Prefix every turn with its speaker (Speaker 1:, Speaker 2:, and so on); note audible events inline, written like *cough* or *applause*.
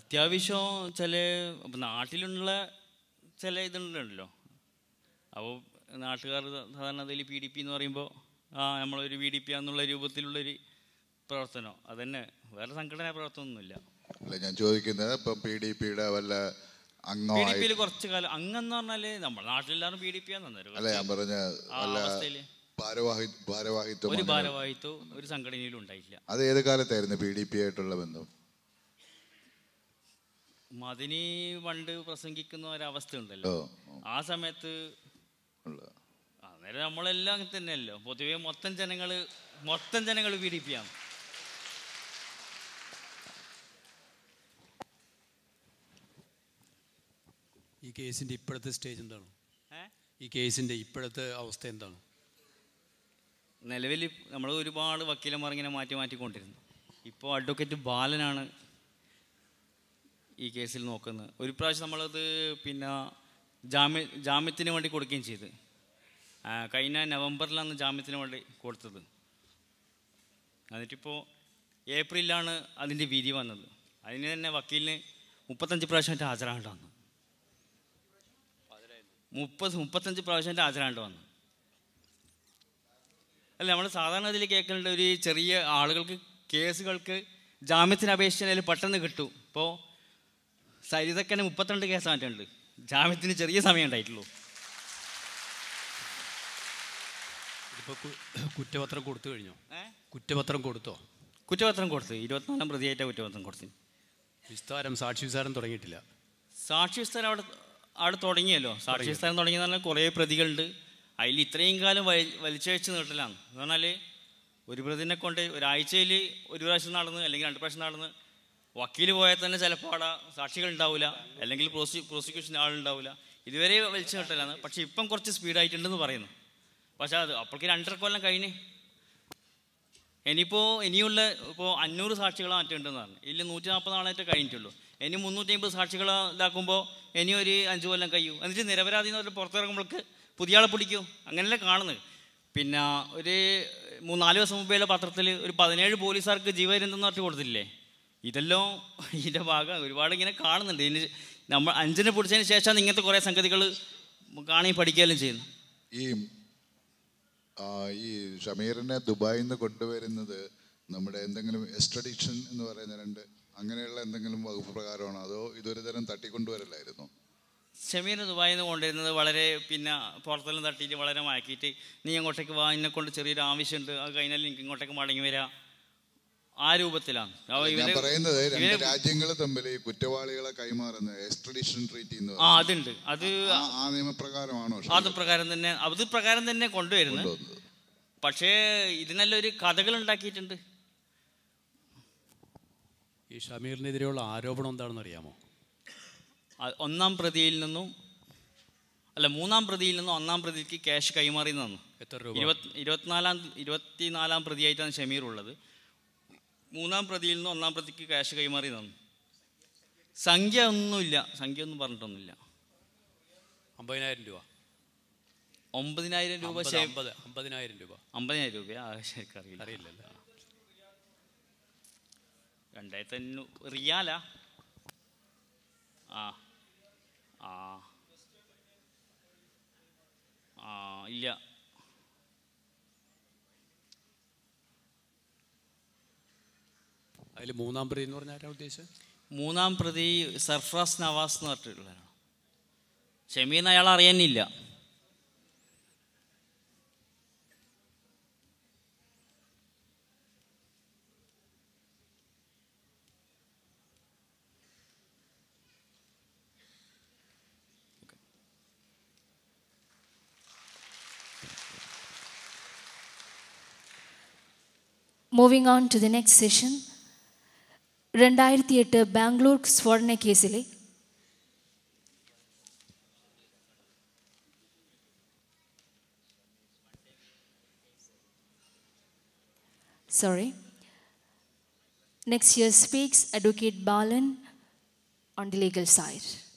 Speaker 1: അത്യാവശ്യം ചില നാട്ടിലുള്ള ചില ഇതുണ്ടല്ലോ അപ്പോൾ നാട്ടുകാർ സാധാരണ അതിൽ പി ഡി പി എന്ന് പറയുമ്പോൾ ആ നമ്മളൊരു പി ഡി പി എന്നുള്ള രൂപത്തിലുള്ളൊരു പ്രവർത്തനം അതന്നെ വേറെ സംഘടനാ പ്രവർത്തനമൊന്നുമില്ല
Speaker 2: അല്ല ഞാൻ ചോദിക്കുന്നത് ഇപ്പം പി ഡി പിയുടെ വല്ല പി
Speaker 1: കുറച്ച് കാലം അങ്ങെന്ന് പറഞ്ഞാല് നമ്മുടെ നാട്ടിലെല്ലാവരും പി ഡി പി അല്ല ഞാൻ പറഞ്ഞ
Speaker 2: ഭാരവാഹിത്വം ഒരു ഭാരവാഹിത്വം
Speaker 1: ഒരു സംഘടനയിലും ഉണ്ടായിട്ടില്ല
Speaker 2: അത് ഏത് കാലത്തായിരുന്നു പി ഡി പി ആയിട്ടുള്ള ബന്ധം
Speaker 1: മദിനി പണ്ട് പ്രസംഗിക്കുന്ന ഒരവസ്ഥ ഉണ്ടല്ലോ ആ സമയത്ത് അന്നേരം നമ്മളെല്ലാം അങ്ങനെ തന്നെയല്ലോ പൊതുവെ മൊത്തം ജനങ്ങള് മൊത്തം ജനങ്ങൾ പീഡിപ്പിക്കാം ഈ കേസിന്റെ ഇപ്പോഴത്തെ സ്റ്റേജ് എന്താണ് ഈ കേസിന്റെ ഇപ്പോഴത്തെ അവസ്ഥ എന്താണ് നിലവിൽ നമ്മൾ ഒരുപാട് വക്കീലന്മാർ ഇങ്ങനെ മാറ്റി മാറ്റിക്കൊണ്ടിരുന്നു ഇപ്പോൾ അഡ്വക്കേറ്റ് ബാലനാണ് ഈ കേസിൽ നോക്കുന്നത് ഒരു പ്രാവശ്യം നമ്മളത് പിന്നെ ജാമ്യ ജാമ്യത്തിന് വേണ്ടി കൊടുക്കുകയും ചെയ്ത് കഴിഞ്ഞ നവംബറിലാണ് ജാമ്യത്തിന് വേണ്ടി കൊടുത്തത് എന്നിട്ടിപ്പോൾ ഏപ്രിലാണ് അതിൻ്റെ വിധി വന്നത് അതിന് തന്നെ വക്കീലിന് മുപ്പത്തഞ്ച് പ്രാവശ്യമായിട്ട് ഹാജരാകേണ്ടി വന്നു മുപ്പത് മുപ്പത്തഞ്ച് പ്രാവശ്യമായിട്ട് ഹാജരാകേണ്ടി വന്നു അല്ല നമ്മൾ സാധാരണ ഇതിൽ കേൾക്കേണ്ട ഒരു ചെറിയ ആളുകൾക്ക് കേസുകൾക്ക് ജാമ്യത്തിന് അപേക്ഷിച്ചാൽ പെട്ടെന്ന് കിട്ടും ഇപ്പോൾ സരിതക്കന് മുപ്പത്തിരണ്ട് കേസ് മാറ്റുണ്ട് ജാമ്യത്തിന് ചെറിയ സമയം ഉണ്ടായിട്ടുള്ളൂ കുറ്റപത്രം കൊടുത്തു കഴിഞ്ഞോ കുറ്റപത്രം കൊടുത്തോ കുറ്റപത്രം കൊടുത്തു ഇരുപത്തിനാലാം പ്രതിയായിട്ട കുറ്റപത്രം കൊടുത്തു
Speaker 2: വിസ്താരം സാക്ഷി വിസ്താരം തുടങ്ങിയിട്ടില്ല
Speaker 1: സാക്ഷി വിസ്താരം അവിടെ അവിടെ തുടങ്ങിയല്ലോ സാക്ഷി വിസ്താരം തുടങ്ങിയെന്ന് പറഞ്ഞാൽ കുറേ പ്രതികളുണ്ട് അതിൽ ഇത്രയും കാലം വലി വലിച്ചഴിച്ച് നീട്ടലാണ് എന്ന് പറഞ്ഞാൽ ഒരു പ്രതിനെ കൊണ്ട് ഒരാഴ്ചയിൽ ഒരു പ്രാവശ്യം നടന്ന് അല്ലെങ്കിൽ രണ്ട് പ്രാവശ്യം നടന്ന് വക്കീൽ പോയാൽ തന്നെ ചിലപ്പോൾ അവിടെ സാക്ഷികൾ ഉണ്ടാവില്ല അല്ലെങ്കിൽ പ്രോസി പ്രോസിക്യൂഷൻ ആളുണ്ടാവില്ല ഇതുവരെ വലിച്ചു കെട്ടലാണ് പക്ഷേ ഇപ്പം കുറച്ച് സ്പീഡായിട്ടുണ്ടെന്ന് പറയുന്നു പക്ഷേ അത് അപ്പോഴേക്ക് രണ്ടര കൊല്ലം കഴിഞ്ഞ് ഇനിയിപ്പോൾ ഇനിയുള്ള ഇപ്പോൾ അഞ്ഞൂറ് സാക്ഷികളെ മാറ്റേണ്ടെന്ന് പറഞ്ഞു ഇല്ല നൂറ്റി നാൽപ്പത് നാളായിട്ട് കഴിഞ്ഞിട്ടുള്ളൂ ഇനി മുന്നൂറ്റി അമ്പത് സാക്ഷികളെ ഇതാക്കുമ്പോൾ ഇനി ഒരു അഞ്ച് കൊല്ലം കഴിയൂ എന്നിട്ട് നിരപരാധി എന്ന് പറഞ്ഞാൽ പുറത്തിറങ്ങുമ്പോൾക്ക് പുതിയ ആളെ പിടിക്കൂ അങ്ങനെയല്ലേ കാണുന്നത് പിന്നെ ഒരു മൂന്നാല് ദിവസം മുമ്പേ പത്രത്തിൽ ഒരു പതിനേഴ് പോലീസുകാർക്ക് ജീവരന്തെന്ന് എന്ന് പറഞ്ഞു കൊടുത്തില്ലേ ഇതെല്ലാം *laughs* ഇതിൻ്റെ ഭാഗം ഒരുപാട് ഇങ്ങനെ കാണുന്നുണ്ട് ഇതിന് നമ്മൾ അഞ്ചിനെ പൊടിച്ചതിന് ശേഷം ഇങ്ങനത്തെ കുറേ സംഗതികൾ കാണുകയും പഠിക്കുകയും ചെയ്യുന്നു
Speaker 2: ഈ ഈ ഷമീറിനെ ദുബായിൽ നിന്ന് കൊണ്ടുവരുന്നത് നമ്മുടെ എന്തെങ്കിലും എസ്ട്രഡിക്ഷൻ എന്ന് പറയുന്ന രണ്ട് അങ്ങനെയുള്ള എന്തെങ്കിലും വകുപ്പ് പ്രകാരമാണോ അതോ ഇതൊരു തരം തട്ടിക്കൊണ്ടുവരല്ലായിരുന്നു
Speaker 1: ഷമീറിനെ ദുബായിൽ നിന്ന് കൊണ്ടുവരുന്നത് വളരെ പിന്നെ പുറത്തെല്ലാം തട്ടിയിട്ട് വളരെ മാക്കിയിട്ട് നീ അങ്ങോട്ടേക്ക് വാ എന്നെ കൊണ്ട് ചെറിയൊരു ആവശ്യമുണ്ട് അത് കഴിഞ്ഞാൽ എനിക്ക് ഇങ്ങോട്ടേക്ക് മടങ്ങി വരാം ആ രൂപത്തിലാണ് ഞാൻ പറയുന്നത് രണ്ട് രാജ്യങ്ങൾ
Speaker 2: തമ്മിൽ ഈ കുറ്റവാളികളെ കൈമാറുന്ന എക്സ്ട്രഡിഷൻ ട്രീറ്റ് ആ അതുണ്ട്
Speaker 1: അത് ആ
Speaker 2: നിയമപ്രകാരമാണോ
Speaker 1: അത് പ്രകാരം തന്നെ അത് പ്രകാരം തന്നെ കൊണ്ടുവരുന്നത് പക്ഷേ ഇതിനെല്ലാം ഒരു കഥകൾ ഉണ്ടാക്കിയിട്ടുണ്ട് ഈ ഷമീറിനെതിരെയുള്ള ആരോപണം എന്താണെന്ന് അറിയാമോ ഒന്നാം പ്രതിയിൽ നിന്നും അല്ല മൂന്നാം പ്രതിയിൽ നിന്നും ഒന്നാം പ്രതിക്ക് ക്യാഷ് കൈമാറി നിന്നു എത്ര രൂപ ഇരുപത്തിനാലാം ഇരുപത്തിനാലാം പ്രതിയായിട്ടാണ് ഷമീർ ഉള്ളത് മൂന്നാം പ്രതിയിൽ നിന്ന് ഒന്നാം പ്രതിക്ക് ക്യാഷ് കൈമാറി തന്നു സംഖ്യ ഒന്നുമില്ല സംഖ്യ ഒന്നും പറഞ്ഞിട്ടൊന്നുമില്ല അമ്പതിനായിരം രൂപ ഒമ്പതിനായിരം രൂപ അമ്പതിനായിരം രൂപ അമ്പതിനായിരം രൂപ അറിയില്ല അറിയില്ലല്ലോ രണ്ടായിരത്തി അഞ്ഞൂറ് റിയാലാ ആ ആ ആ ഇല്ല അതിൽ മൂന്നാം പ്രതി എന്ന് പറഞ്ഞാൽ ആരാ ഉദ്ദേശം മൂന്നാം പ്രതി സർഫ്രാസ് നവാസ് എന്ന് പറഞ്ഞിട്ടുള്ള ഷമീന്ന് അയാൾ അറിയാനില്ല Moving on to the next session. രണ്ടായിരത്തി എട്ട് ബാംഗ്ലൂർ സ്ഫോടന കേസിലെ
Speaker 2: sorry next year speaks advocate Balan on the legal side.